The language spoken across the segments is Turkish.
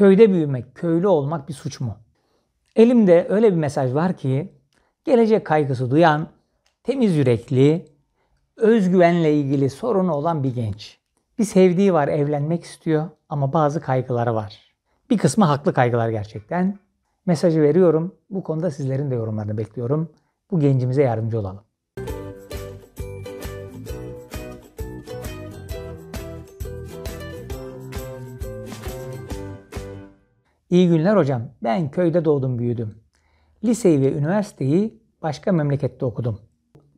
Köyde büyümek, köylü olmak bir suç mu? Elimde öyle bir mesaj var ki gelecek kaygısı duyan, temiz yürekli, özgüvenle ilgili sorunu olan bir genç. Bir sevdiği var, evlenmek istiyor ama bazı kaygıları var. Bir kısmı haklı kaygılar gerçekten. Mesajı veriyorum. Bu konuda sizlerin de yorumlarını bekliyorum. Bu gencimize yardımcı olalım. İyi günler hocam. Ben köyde doğdum büyüdüm. Liseyi ve üniversiteyi başka memlekette okudum.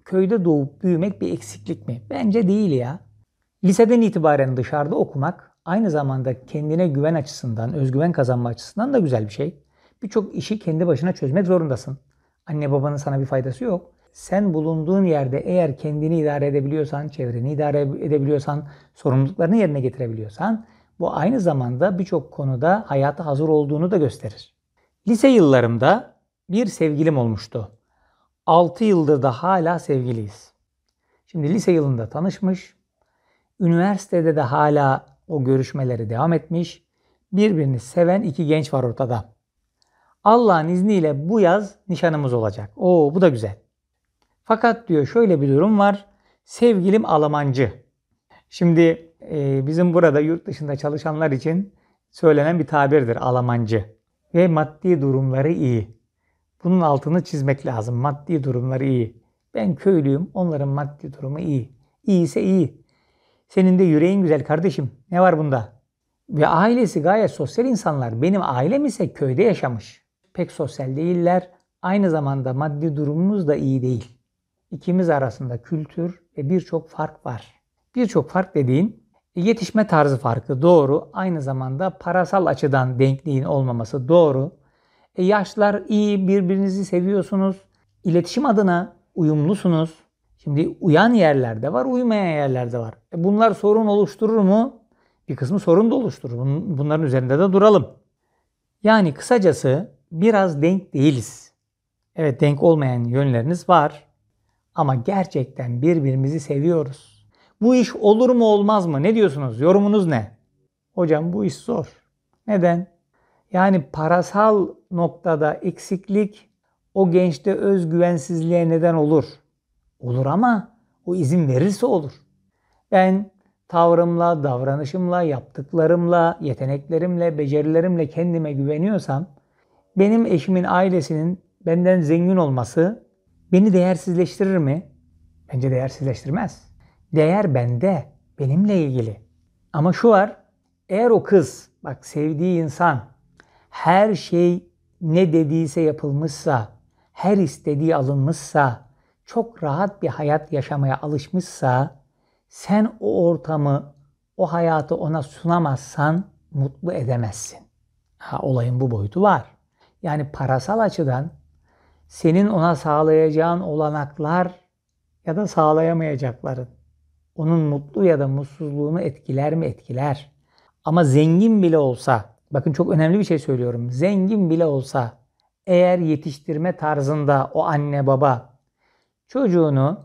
Köyde doğup büyümek bir eksiklik mi? Bence değil ya. Liseden itibaren dışarıda okumak aynı zamanda kendine güven açısından, özgüven kazanma açısından da güzel bir şey. Birçok işi kendi başına çözmek zorundasın. Anne babanın sana bir faydası yok. Sen bulunduğun yerde eğer kendini idare edebiliyorsan, çevreni idare edebiliyorsan, sorumluluklarını yerine getirebiliyorsan bu aynı zamanda birçok konuda hayata hazır olduğunu da gösterir. Lise yıllarımda bir sevgilim olmuştu. 6 yıldır da hala sevgiliyiz. Şimdi lise yılında tanışmış, üniversitede de hala o görüşmeleri devam etmiş, birbirini seven iki genç var ortada. Allah'ın izniyle bu yaz nişanımız olacak. Oo bu da güzel. Fakat diyor şöyle bir durum var. Sevgilim Almancı. Şimdi ee, bizim burada yurt dışında çalışanlar için söylenen bir tabirdir Almancı. Ve maddi durumları iyi. Bunun altını çizmek lazım. Maddi durumları iyi. Ben köylüyüm, onların maddi durumu iyi. İyi ise iyi. Senin de yüreğin güzel kardeşim. Ne var bunda? Ve ailesi gayet sosyal insanlar. Benim ailem ise köyde yaşamış. Pek sosyal değiller. Aynı zamanda maddi durumumuz da iyi değil. İkimiz arasında kültür ve birçok fark var. Birçok fark dediğin Yetişme tarzı farkı doğru. Aynı zamanda parasal açıdan denkliğin olmaması doğru. E yaşlar iyi, birbirinizi seviyorsunuz. İletişim adına uyumlusunuz. Şimdi uyan yerlerde var, uymayan yerlerde var. E bunlar sorun oluşturur mu? Bir kısmı sorun da oluşturur. Bunların üzerinde de duralım. Yani kısacası biraz denk değiliz. Evet denk olmayan yönleriniz var. Ama gerçekten birbirimizi seviyoruz. Bu iş olur mu olmaz mı? Ne diyorsunuz? Yorumunuz ne? Hocam bu iş zor. Neden? Yani parasal noktada eksiklik o gençte özgüvensizliğe neden olur. Olur ama o izin verirse olur. Ben tavrımla, davranışımla, yaptıklarımla, yeteneklerimle, becerilerimle kendime güveniyorsam benim eşimin ailesinin benden zengin olması beni değersizleştirir mi? Bence değersizleştirmez. Değer bende, benimle ilgili. Ama şu var, eğer o kız, bak sevdiği insan her şey ne dediyse yapılmışsa, her istediği alınmışsa, çok rahat bir hayat yaşamaya alışmışsa, sen o ortamı, o hayatı ona sunamazsan mutlu edemezsin. Ha olayın bu boyutu var. Yani parasal açıdan senin ona sağlayacağın olanaklar ya da sağlayamayacakların onun mutlu ya da mutsuzluğunu etkiler mi? Etkiler. Ama zengin bile olsa, bakın çok önemli bir şey söylüyorum. Zengin bile olsa eğer yetiştirme tarzında o anne baba çocuğunu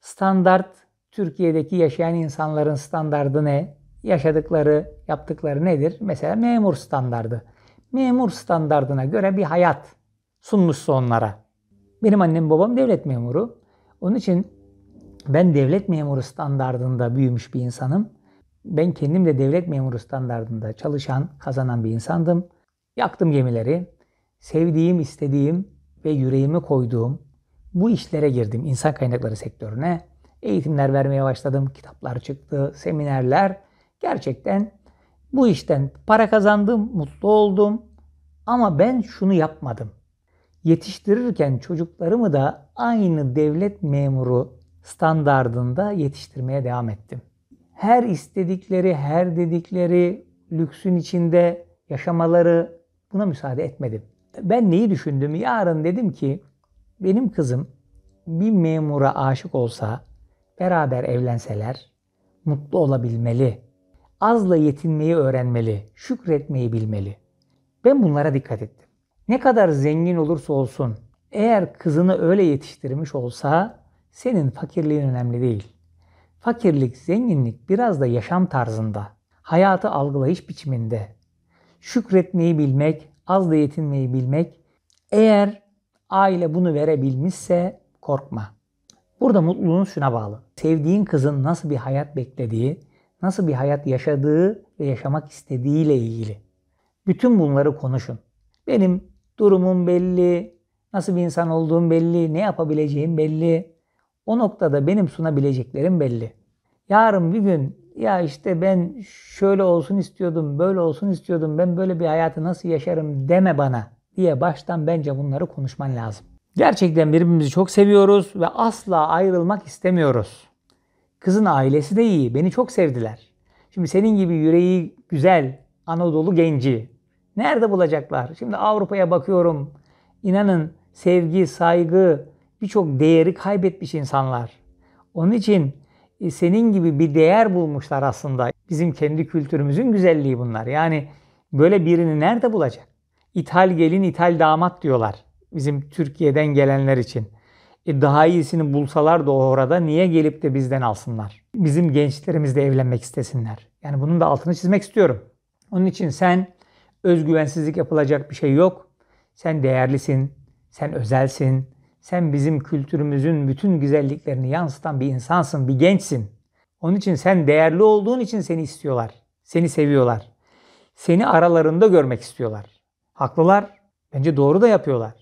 standart Türkiye'deki yaşayan insanların standardı ne? Yaşadıkları, yaptıkları nedir? Mesela memur standardı. Memur standardına göre bir hayat sunmuşsa onlara. Benim annem babam devlet memuru. Onun için ben devlet memuru standardında büyümüş bir insanım. Ben kendim de devlet memuru standardında çalışan, kazanan bir insandım. Yaktım gemileri. Sevdiğim, istediğim ve yüreğimi koyduğum bu işlere girdim insan kaynakları sektörüne. Eğitimler vermeye başladım. Kitaplar çıktı, seminerler. Gerçekten bu işten para kazandım, mutlu oldum. Ama ben şunu yapmadım. Yetiştirirken çocuklarımı da aynı devlet memuru standardında yetiştirmeye devam ettim. Her istedikleri, her dedikleri lüksün içinde yaşamaları buna müsaade etmedim. Ben neyi düşündüm? Yarın dedim ki benim kızım bir memura aşık olsa, beraber evlenseler mutlu olabilmeli. Azla yetinmeyi öğrenmeli, şükretmeyi bilmeli. Ben bunlara dikkat ettim. Ne kadar zengin olursa olsun, eğer kızını öyle yetiştirmiş olsa senin fakirliğin önemli değil. Fakirlik, zenginlik biraz da yaşam tarzında, hayatı algılayış biçiminde. Şükretmeyi bilmek, az da yetinmeyi bilmek. Eğer aile bunu verebilmişse korkma. Burada mutluluğun şuna bağlı. Sevdiğin kızın nasıl bir hayat beklediği, nasıl bir hayat yaşadığı ve yaşamak istediğiyle ilgili. Bütün bunları konuşun. Benim durumum belli, nasıl bir insan olduğum belli, ne yapabileceğim belli. O noktada benim sunabileceklerim belli. Yarın bir gün ya işte ben şöyle olsun istiyordum, böyle olsun istiyordum, ben böyle bir hayatı nasıl yaşarım deme bana diye baştan bence bunları konuşman lazım. Gerçekten birbirimizi çok seviyoruz ve asla ayrılmak istemiyoruz. Kızın ailesi de iyi, beni çok sevdiler. Şimdi senin gibi yüreği güzel Anadolu genci nerede bulacaklar? Şimdi Avrupa'ya bakıyorum. İnanın sevgi, saygı, birçok değeri kaybetmiş insanlar. Onun için e, senin gibi bir değer bulmuşlar aslında. Bizim kendi kültürümüzün güzelliği bunlar. Yani böyle birini nerede bulacak? İthal gelin, ithal damat diyorlar bizim Türkiye'den gelenler için. E daha iyisini bulsalar da orada niye gelip de bizden alsınlar? Bizim gençlerimizle evlenmek istesinler. Yani bunun da altını çizmek istiyorum. Onun için sen özgüvensizlik yapılacak bir şey yok. Sen değerlisin, sen özelsin, sen bizim kültürümüzün bütün güzelliklerini yansıtan bir insansın, bir gençsin. Onun için sen değerli olduğun için seni istiyorlar. Seni seviyorlar. Seni aralarında görmek istiyorlar. Haklılar. Bence doğru da yapıyorlar.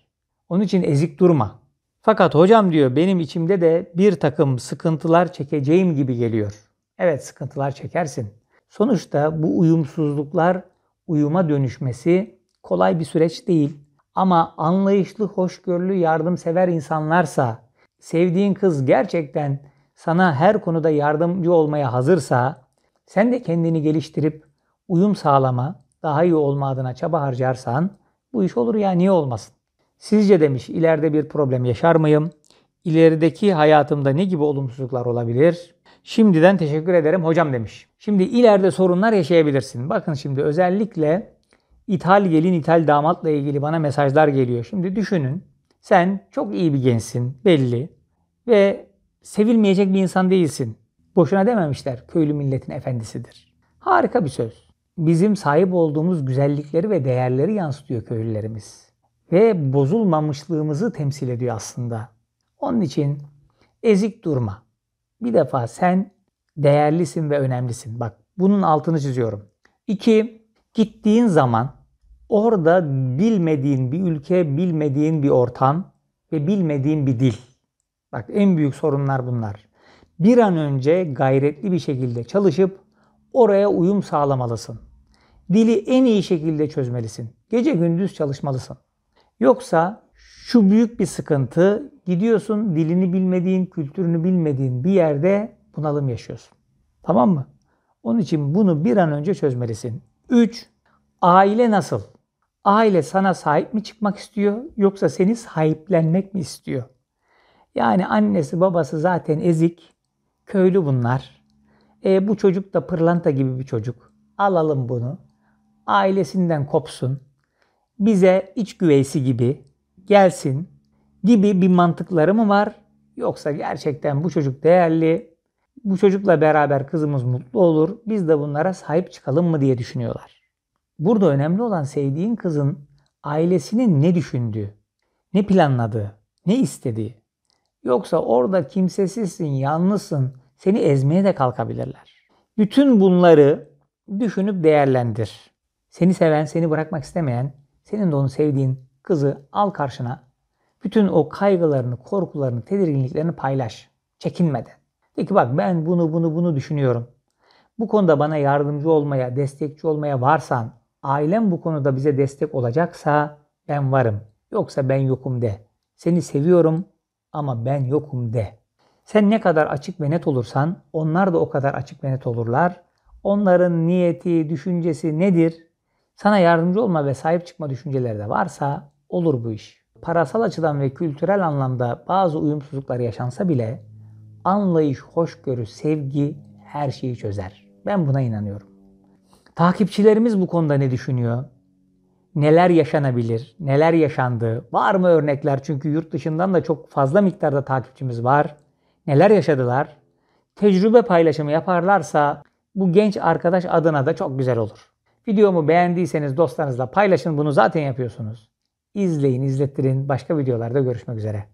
Onun için ezik durma. Fakat hocam diyor benim içimde de bir takım sıkıntılar çekeceğim gibi geliyor. Evet sıkıntılar çekersin. Sonuçta bu uyumsuzluklar uyuma dönüşmesi kolay bir süreç değil. Ama anlayışlı, hoşgörülü, yardımsever insanlarsa, sevdiğin kız gerçekten sana her konuda yardımcı olmaya hazırsa, sen de kendini geliştirip uyum sağlama, daha iyi olma adına çaba harcarsan bu iş olur ya niye olmasın? Sizce demiş ileride bir problem yaşar mıyım? İlerideki hayatımda ne gibi olumsuzluklar olabilir? Şimdiden teşekkür ederim hocam demiş. Şimdi ileride sorunlar yaşayabilirsin. Bakın şimdi özellikle İthal gelin, ithal damatla ilgili bana mesajlar geliyor. Şimdi düşünün. Sen çok iyi bir gençsin belli ve sevilmeyecek bir insan değilsin. Boşuna dememişler köylü milletin efendisidir. Harika bir söz. Bizim sahip olduğumuz güzellikleri ve değerleri yansıtıyor köylülerimiz. Ve bozulmamışlığımızı temsil ediyor aslında. Onun için ezik durma. Bir defa sen değerlisin ve önemlisin. Bak bunun altını çiziyorum. İki, Gittiğin zaman orada bilmediğin bir ülke, bilmediğin bir ortam ve bilmediğin bir dil. Bak en büyük sorunlar bunlar. Bir an önce gayretli bir şekilde çalışıp oraya uyum sağlamalısın. Dili en iyi şekilde çözmelisin. Gece gündüz çalışmalısın. Yoksa şu büyük bir sıkıntı gidiyorsun dilini bilmediğin, kültürünü bilmediğin bir yerde bunalım yaşıyorsun. Tamam mı? Onun için bunu bir an önce çözmelisin. 3. Aile nasıl? Aile sana sahip mi çıkmak istiyor yoksa seni sahiplenmek mi istiyor? Yani annesi babası zaten ezik, köylü bunlar. E, bu çocuk da pırlanta gibi bir çocuk. Alalım bunu. Ailesinden kopsun. Bize iç güveysi gibi gelsin gibi bir mantıkları mı var? Yoksa gerçekten bu çocuk değerli, bu çocukla beraber kızımız mutlu olur. Biz de bunlara sahip çıkalım mı diye düşünüyorlar. Burada önemli olan sevdiğin kızın ailesinin ne düşündüğü, ne planladığı, ne istediği. Yoksa orada kimsesizsin, yalnızsın, seni ezmeye de kalkabilirler. Bütün bunları düşünüp değerlendir. Seni seven, seni bırakmak istemeyen, senin de onu sevdiğin kızı al karşına. Bütün o kaygılarını, korkularını, tedirginliklerini paylaş. Çekinmeden. De ki bak ben bunu bunu bunu düşünüyorum. Bu konuda bana yardımcı olmaya, destekçi olmaya varsan, ailem bu konuda bize destek olacaksa ben varım. Yoksa ben yokum de. Seni seviyorum ama ben yokum de. Sen ne kadar açık ve net olursan onlar da o kadar açık ve net olurlar. Onların niyeti, düşüncesi nedir? Sana yardımcı olma ve sahip çıkma düşünceleri de varsa olur bu iş. Parasal açıdan ve kültürel anlamda bazı uyumsuzluklar yaşansa bile anlayış, hoşgörü, sevgi her şeyi çözer. Ben buna inanıyorum. Takipçilerimiz bu konuda ne düşünüyor? Neler yaşanabilir? Neler yaşandı? Var mı örnekler? Çünkü yurt dışından da çok fazla miktarda takipçimiz var. Neler yaşadılar? Tecrübe paylaşımı yaparlarsa bu genç arkadaş adına da çok güzel olur. Videomu beğendiyseniz dostlarınızla paylaşın. Bunu zaten yapıyorsunuz. İzleyin, izlettirin. Başka videolarda görüşmek üzere.